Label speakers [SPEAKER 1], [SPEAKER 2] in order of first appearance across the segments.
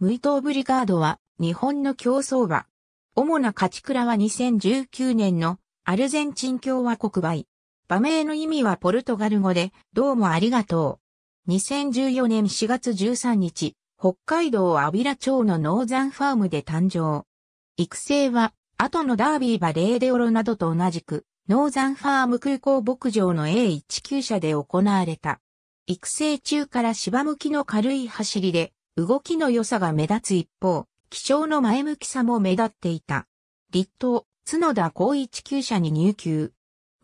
[SPEAKER 1] ムイトーブリガードは日本の競走馬。主な勝ち倉は2019年のアルゼンチン共和国馬馬名の意味はポルトガル語でどうもありがとう。2014年4月13日、北海道アビラ町のノーザンファームで誕生。育成は後のダービー馬レーデオロなどと同じくノーザンファーム空港牧場の A19 車で行われた。育成中から芝向きの軽い走りで、動きの良さが目立つ一方、気象の前向きさも目立っていた。立東、角田光一級社に入級。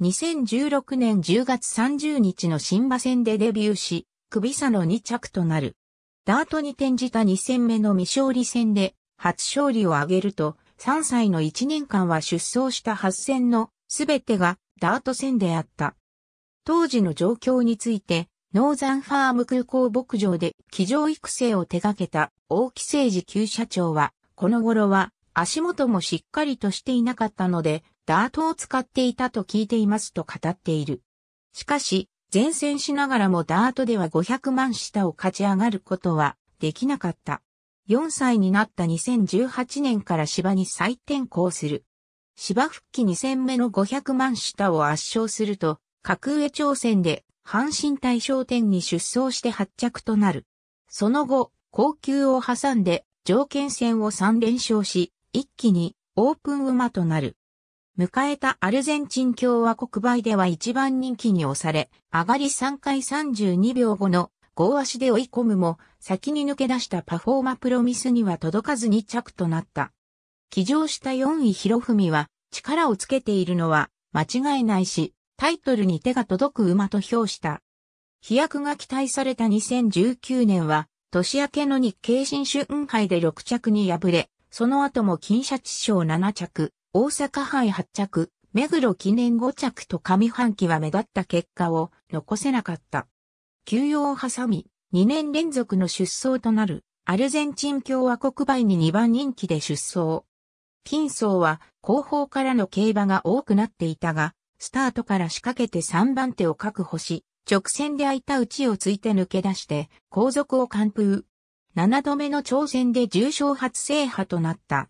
[SPEAKER 1] 2016年10月30日の新馬戦でデビューし、首差の2着となる。ダートに転じた2戦目の未勝利戦で、初勝利を挙げると、3歳の1年間は出走した8戦のすべてがダート戦であった。当時の状況について、ノーザンファーム空港牧場で機上育成を手掛けた大木誠二旧社長は、この頃は足元もしっかりとしていなかったので、ダートを使っていたと聞いていますと語っている。しかし、前線しながらもダートでは500万下を勝ち上がることはできなかった。4歳になった2018年から芝に再転校する。芝復帰2戦目の500万下を圧勝すると、格上挑戦で阪神大商店に出走して発着となる。その後、高級を挟んで条件戦を3連勝し、一気にオープン馬となる。迎えたアルゼンチン共和国杯では一番人気に押され、上がり3回32秒後の合足で追い込むも、先に抜け出したパフォーマプロミスには届かず2着となった。騎乗した4位博文は、力をつけているのは間違いないし、タイトルに手が届く馬と評した。飛躍が期待された2019年は、年明けの日経新春杯で6着に敗れ、その後も金シャチ賞7着、大阪杯8着、目黒記念5着と上半期は目立った結果を残せなかった。休養を挟み、2年連続の出走となるアルゼンチン共和国杯に2番人気で出走。金層は後方からの競馬が多くなっていたが、スタートから仕掛けて3番手を確保し、直線で空いた打ちをついて抜け出して、後続を完封。7度目の挑戦で重賞初制覇となった。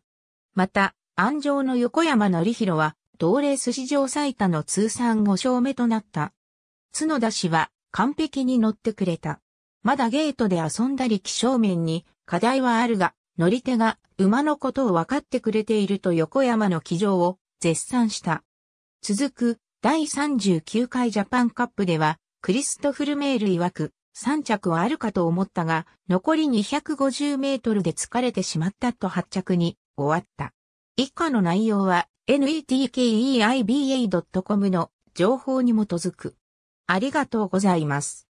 [SPEAKER 1] また、安城の横山則弘は、同レース史上最多の通算5勝目となった。角田氏は、完璧に乗ってくれた。まだゲートで遊んだり気象面に課題はあるが、乗り手が馬のことを分かってくれていると横山の騎乗を絶賛した。続く第39回ジャパンカップでは、クリストフル・メール曰く、3着はあるかと思ったが、残り250メートルで疲れてしまったと8着に終わった。以下の内容は netkeiba.com の情報に基づく。ありがとうございます。